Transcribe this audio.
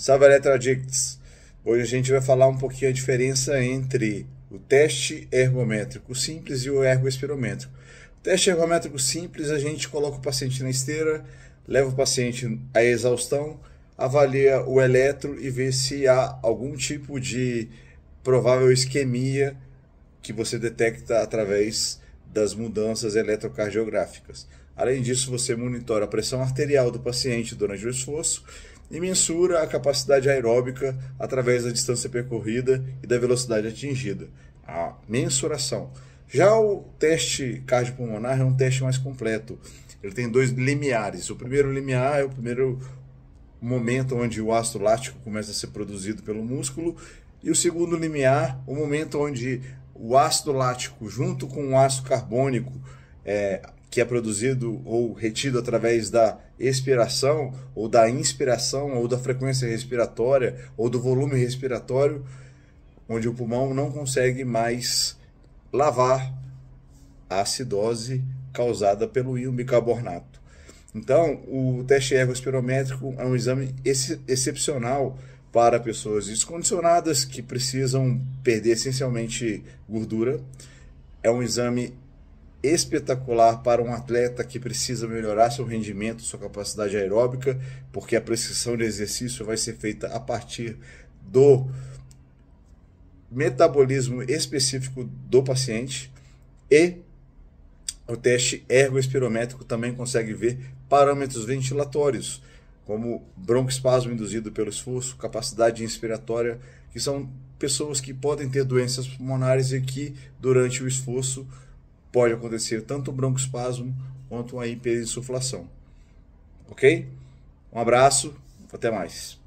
Salve Electrodicts! Hoje a gente vai falar um pouquinho a diferença entre o teste ergométrico simples e o ergoespirométrico. O teste ergométrico simples, a gente coloca o paciente na esteira, leva o paciente à exaustão, avalia o eletro e vê se há algum tipo de provável isquemia que você detecta através das mudanças eletrocardiográficas. Além disso, você monitora a pressão arterial do paciente durante o esforço e mensura a capacidade aeróbica através da distância percorrida e da velocidade atingida, a mensuração. Já o teste cardiopulmonar é um teste mais completo. Ele tem dois limiares. O primeiro limiar é o primeiro momento onde o ácido lático começa a ser produzido pelo músculo e o segundo limiar, o momento onde o ácido lático junto com o ácido carbônico é, que é produzido ou retido através da expiração ou da inspiração ou da frequência respiratória ou do volume respiratório, onde o pulmão não consegue mais lavar a acidose causada pelo íon bicarbonato. Então, o teste ergospirométrico é um exame ex excepcional para pessoas descondicionadas que precisam perder essencialmente gordura. É um exame espetacular para um atleta que precisa melhorar seu rendimento, sua capacidade aeróbica, porque a prescrição de exercício vai ser feita a partir do metabolismo específico do paciente e o teste ergoespirométrico também consegue ver parâmetros ventilatórios como broncoespasmo induzido pelo esforço, capacidade inspiratória, que são pessoas que podem ter doenças pulmonares e que durante o esforço pode acontecer tanto um broncoespasmo quanto uma hiperinsuflação. Ok? Um abraço, até mais.